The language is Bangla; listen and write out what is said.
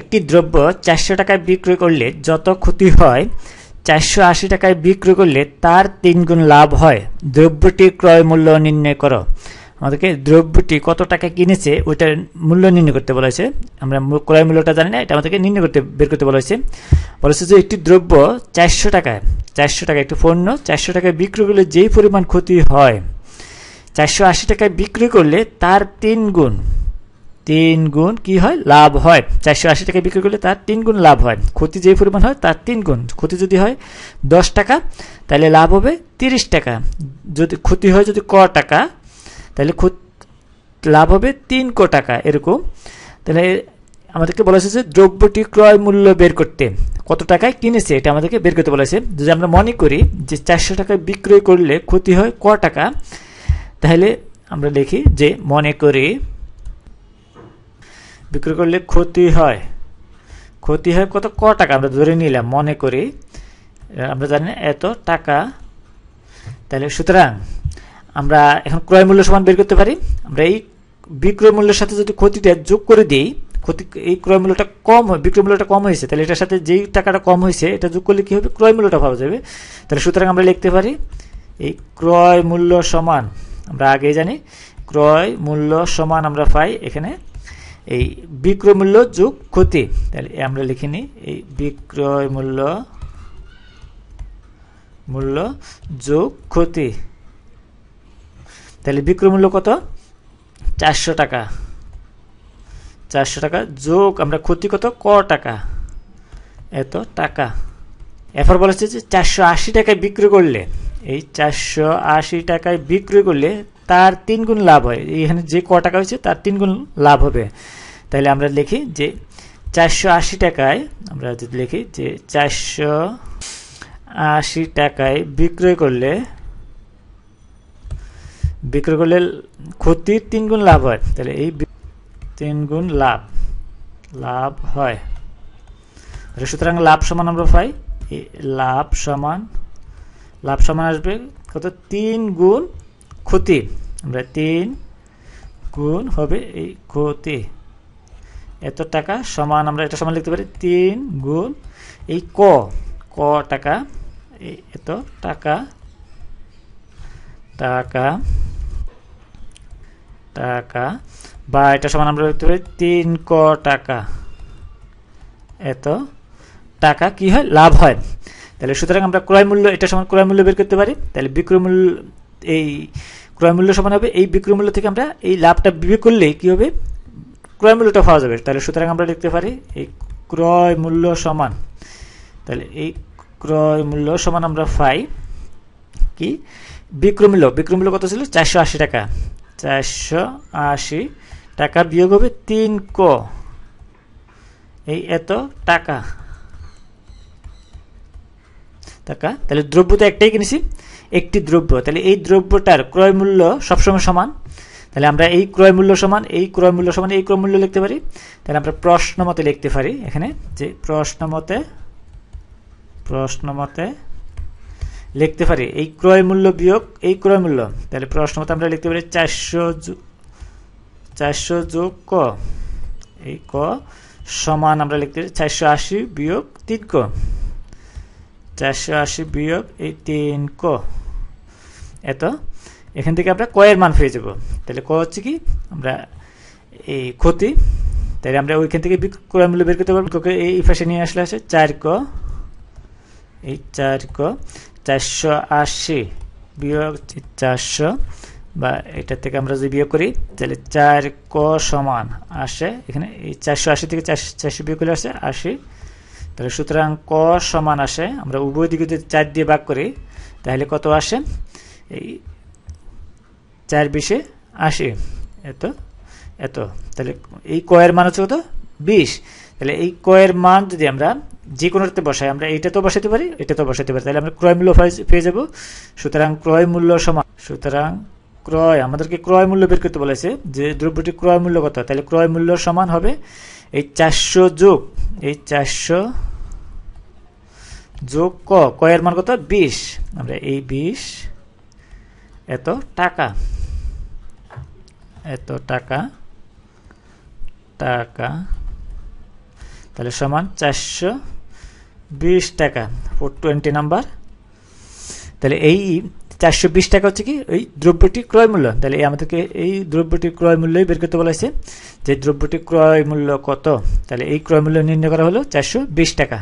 একটি দ্রব্য চারশো টাকায় বিক্রয় করলে যত ক্ষতি হয় চারশো আশি টাকায় বিক্রয় করলে তার তিন গুণ লাভ হয় দ্রব্যটির ক্রয় মূল্য নির্ণয় করো আমাদেরকে দ্রব্যটি কত টাকা কিনেছে ওইটার মূল্য নির্ণয় করতে বলা হয়েছে আমরা ক্রয় মূল্যটা জানি না এটা আমাদেরকে নির্ণয় করতে বের করতে বলা হয়েছে যে একটি দ্রব্য চারশো টাকায় চারশো টাকা একটি পণ্য চারশো টাকায় বিক্রয় করলে যেই পরিমাণ ক্ষতি হয় চারশো আশি টাকায় বিক্রয় করলে তার তিন গুণ তিন গুণ কি হয় লাভ হয় চারশো আশি টাকা বিক্রি করলে তার তিন গুণ লাভ হয় ক্ষতি যে পরিমাণ হয় তার তিন গুণ ক্ষতি যদি হয় দশ টাকা তাহলে লাভ হবে তিরিশ টাকা যদি ক্ষতি হয় যদি ক টাকা তাহলে লাভ হবে তিন ক টাকা এরকম তাহলে আমাদেরকে বলা হয়েছে যে দ্রব্যটি ক্রয় মূল্য বের করতে কত টাকায় কিনেছে এটা আমাদেরকে বের করতে বলা হয়েছে যদি আমরা মনে করি যে চারশো টাকায় বিক্রয় করলে ক্ষতি হয় ক টাকা তাহলে আমরা লিখি যে মনে করি বিক্রি করলে ক্ষতি হয় ক্ষতি হয় কত ক টাকা আমরা ধরে নিলাম মনে করি আমরা জানি এত টাকা তাহলে সুতরাং আমরা এখন ক্রয় মূল্য সমান বের করতে পারি আমরা এই বিক্রয় মূল্যের সাথে যদি ক্ষতিটা যোগ করে দিই ক্ষতি এই ক্রয় মূল্যটা কম হয় বিক্রয় মূল্যটা কম হয়েছে তাহলে এটার সাথে যেই টাকাটা কম হয়েছে এটা যোগ করলে কী হবে ক্রয় মূল্যটা পাওয়া যাবে তাহলে সুতরাং আমরা লিখতে পারি এই ক্রয় মূল্য সমান আমরা আগেই জানি ক্রয় মূল্য সমান আমরা পাই এখানে এই বিক্রয় মূল্য যোগ ক্ষতি তাহলে আমরা লিখে নিই এই বিক্রয় মূল্য মূল্য যোগ ক্ষতি তাহলে বিক্রয় মূল্য কত চারশো টাকা চারশো টাকা যোগ আমরা ক্ষতি কত ক টাকা এত টাকা এরপর বলা হচ্ছে যে চারশো আশি টাকায় বিক্রি করলে এই চারশো আশি টাকায় বিক্রি করলে তার তিন গুণ লাভ হয় এখানে যে ক টাকা হয়েছে তার তিন গুণ লাভ হবে তাহলে আমরা লিখি যে চারশো আশি টাকায় আমরা যদি লিখি যে চারশো আশি টাকায় বিক্রয় করলে বিক্রয় করলে ক্ষতির তিন গুণ লাভ হয় তাহলে এই তিন গুণ লাভ লাভ হয় সুতরাং লাভ সমান আমরা পাই লাভ সমান লাভ সমান আসবে কত তিন গুণ ক্ষতি আমরা তিন গুণ হবে এই ক্ষতি এত টাকা সমান আমরা এটা সমান লিখতে পারি তিন গুণ এই ক ক টাকা এই এত টাকা টাকা টাকা বা এটা সমান আমরা লিখতে পারি তিন ক টাকা এত টাকা কি হয় লাভ হয় তাহলে সুতরাং আমরা ক্রয় মূল্য এটা সমান ক্রয় মূল্য বের করতে পারি তাহলে বিক্রয় মূল্য এই ক্রয়মূল্য সমান হবে এই মূল্য থেকে আমরা এই লাভটা বিবে করলে কী হবে ক্রয়মূল্যটা পাওয়া যাবে তাহলে সুতরাং আমরা লিখতে পারি এই ক্রয় মূল্য সমান তাহলে এই ক্রয় মূল্য সমান আমরা পাই কি বিক্রমূল্য মূল্য কত ছিল চারশো আশি টাকা চারশো আশি টাকা বিয়োগ হবে তিন ক এই এত টাকা টাকা তাহলে দ্রব্য তো একটাই কিনেছি একটি দ্রব্য তাহলে এই দ্রব্যটার ক্রয় মূল্য সবসময় সমান তাহলে আমরা এই ক্রয় মূল্য সমান এই ক্রয় মূল্য সমান এই ক্রয় মূল্য লিখতে পারি তাহলে আমরা প্রশ্ন মতে লিখতে পারি এখানে যে প্রশ্ন মতে প্রশ্ন মতে লিখতে পারি এই ক্রয় মূল্য বিয়োগ এই ক্রয় মূল্য তাহলে প্রশ্ন মতে আমরা লিখতে পারি চারশো চারশো যোগ ক এই ক সমান আমরা লিখতে পারি চারশো আশি বিয়োগ তিন ক চারশো আশি বিয়োগ এই তিন ক এত এখান থেকে আমরা কয়ের মান পেয়ে যাব তাহলে ক হচ্ছে কি আমরা এই ক্ষতি তাহলে আমরা ওইখান থেকে ক্রয় মূল্য বের করতে পারবো এই পাশে নিয়ে আসলে আছে চার ক এই চার ক চারশো আশি বিয়োগ চারশো বা এটা থেকে আমরা যদি বিয়োগ করি তাহলে চার ক সমান আসে এখানে এই চারশো আশি থেকে চারশো চারশো বিয়োগ করলে আসে আশি তাহলে সুতরাং ক সমান আসে আমরা উভয় দিকে যদি চার দিয়ে ভাগ করি তাহলে কত আসে এই চার বিশে আসে এত এত তাহলে এই কয়ের মান হচ্ছে কত বিশ তাহলে এই কয়ের মান যদি আমরা যে কোনোটাতে বসাই আমরা এটা তো বসাতে পারি এটা তো বসাতে পারি তাহলে আমরা ক্রয় মূল্য পেয়ে যাব সুতরাং ক্রয় মূল্য সমান সুতরাং ক্রয় আমাদেরকে ক্রয় মূল্য বের করতে বলেছে যে দ্রব্যটি ক্রয় মূল্য কত তাহলে ক্রয় মূল্য সমান হবে এই চারশো যোগ এই চারশো যোগ ক কয়ের মান কত বিশ আমরা এই বিশ এত টাকা এত টাকা টাকা তাহলে সমান চারশো বিশ টাকা ফোর টোয়েন্টি নাম্বার তাহলে এই চারশো বিশ টাকা হচ্ছে কি ওই দ্রব্যটির ক্রয় মূল্য তাহলে আমাদেরকে এই দ্রব্যটির ক্রয় মূল্যই বের করতে বলা হয়েছে যে দ্রব্যটির ক্রয় মূল্য কত তাহলে এই ক্রয় মূল্য নির্ণয় করা হলো চারশো বিশ টাকা